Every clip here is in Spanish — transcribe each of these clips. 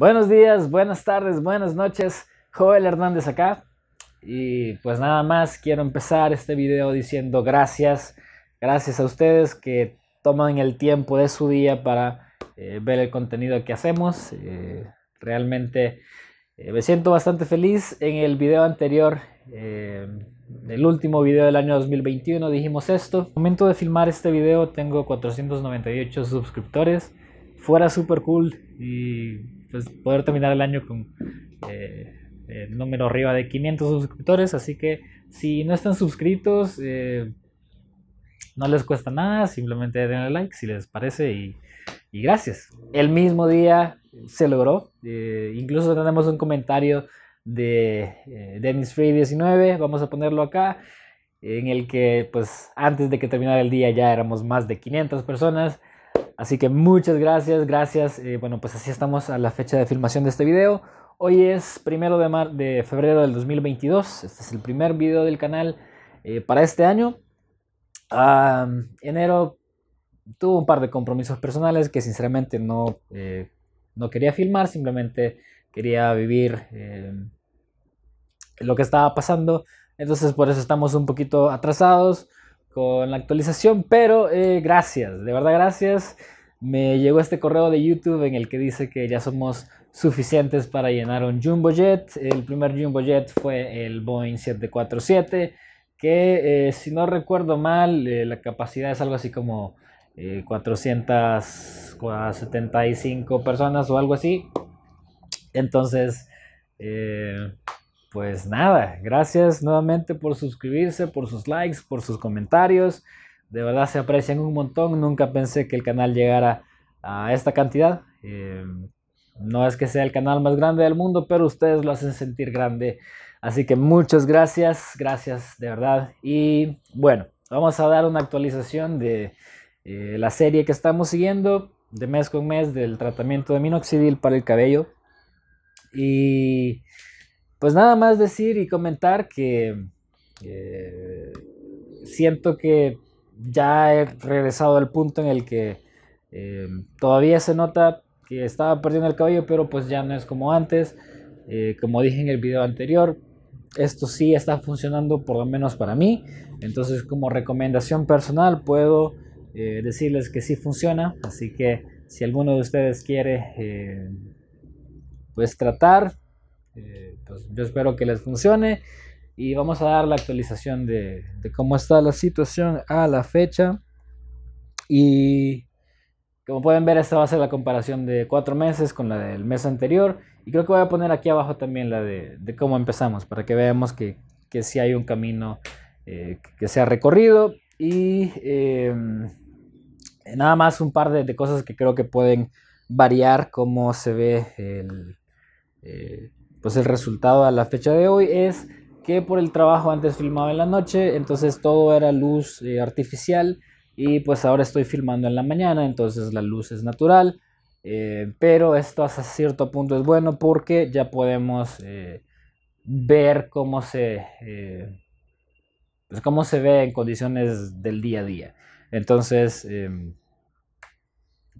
Buenos días, buenas tardes, buenas noches. Joel Hernández acá. Y pues nada más, quiero empezar este video diciendo gracias. Gracias a ustedes que toman el tiempo de su día para eh, ver el contenido que hacemos. Eh, realmente eh, me siento bastante feliz. En el video anterior el último video del año 2021 dijimos esto. el momento de filmar este video tengo 498 suscriptores. Fuera super cool y pues, poder terminar el año con eh, el número arriba de 500 suscriptores. Así que si no están suscritos, eh, no les cuesta nada, simplemente denle like si les parece y, gracias. El mismo día se logró, eh, incluso tenemos un comentario de Dennis Free 19, vamos a ponerlo acá, en el que pues antes de que terminara el día ya éramos más de 500 personas Así que muchas gracias, gracias. Eh, bueno, pues así estamos a la fecha de filmación de este video. Hoy es primero de, de febrero del 2022. Este es el primer video del canal eh, para este año. enero tuve un par de compromisos personales que sinceramente no, eh, no quería filmar, simplemente quería vivir em, lo que estaba pasando. Entonces por eso estamos un poquito atrasados con la actualización, pero eh, gracias, de verdad gracias. Me llegó este correo de YouTube en el que dice que ya somos suficientes para llenar un Jumbo Jet. El primer Jumbo Jet fue el Boeing 747, que eh, si no recuerdo mal, eh, la capacidad es algo así como 475 personas o algo así. Entonces, pues nada, gracias nuevamente por suscribirse, por sus likes, por sus comentarios. De verdad se aprecian un montón. Nunca pensé que el canal llegara a esta cantidad. Eh, no es que sea el canal más grande del mundo, pero ustedes lo hacen sentir grande. Así que muchas gracias, gracias de verdad. Y bueno, vamos a dar una actualización de eh, la serie que estamos siguiendo de mes con mes del tratamiento de minoxidil para el cabello. Y pues nada más decir y comentar que eh, siento que ya he regresado al punto en el que em, todavía se nota que estaba perdiendo el cabello, pero pues ya no es como antes. Eh, como dije en el video anterior, esto sí está funcionando por lo menos para mí. Entonces como recomendación personal puedo eh, decirles que sí funciona. Así que si alguno de ustedes quiere pues tratar yo espero que les funcione y vamos a dar la actualización de, cómo está la situación a la fecha. Y como pueden ver, esta va a ser la comparación de cuatro meses con la del mes anterior. Y creo que voy a poner aquí abajo también la de, cómo empezamos, para que veamos que, si hay un camino eh, que se ha recorrido. Y em, nada más un par de, cosas que creo que pueden variar cómo se ve el, eh, pues el resultado a la fecha de hoy es que por el trabajo antes filmaba en la noche, entonces todo era luz eh, artificial y pues ahora estoy filmando en la mañana, entonces la luz es natural, eh, pero esto hasta cierto punto es bueno porque ya podemos eh, ver cómo se, pues, cómo se ve en condiciones del día a día. Entonces, em,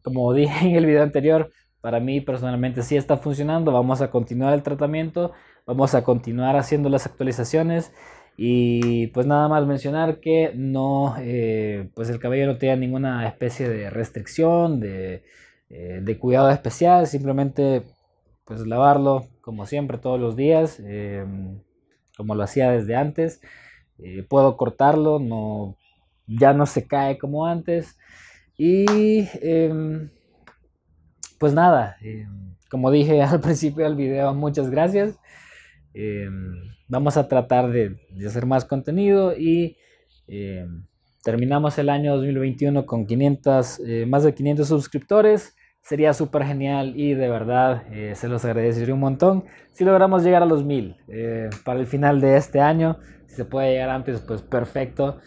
como dije en el video anterior, para mí personalmente sí está funcionando, vamos a continuar el tratamiento, vamos a continuar haciendo las actualizaciones y pues nada más mencionar que no, eh, pues el cabello no tiene ninguna especie de restricción, eh, de, cuidado especial, simplemente pues lavarlo como siempre todos los días, eh, como lo hacía desde antes, puedo cortarlo, no, ya no se cae como antes y em, pues nada, eh, como dije al principio del video, muchas gracias. Eh, vamos a tratar de, hacer más contenido y eh, terminamos el año 2021 con más de 500 suscriptores. Sería súper genial y de verdad se los agradecería un montón si logramos llegar a los 1000 para el final de este año. Si se puede llegar antes, pues perfecto.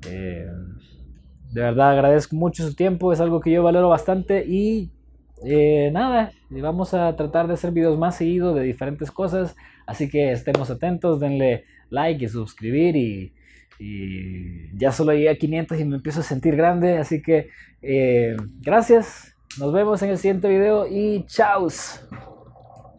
de verdad agradezco mucho su tiempo, es algo que yo valoro bastante y eh, nada, vamos a tratar de hacer videos más seguidos de diferentes cosas. Así que estemos atentos, denle like y suscribir y, ya solo llegué a 500 y me empiezo a sentir grande. Así que eh, gracias, nos vemos en el siguiente video y chao.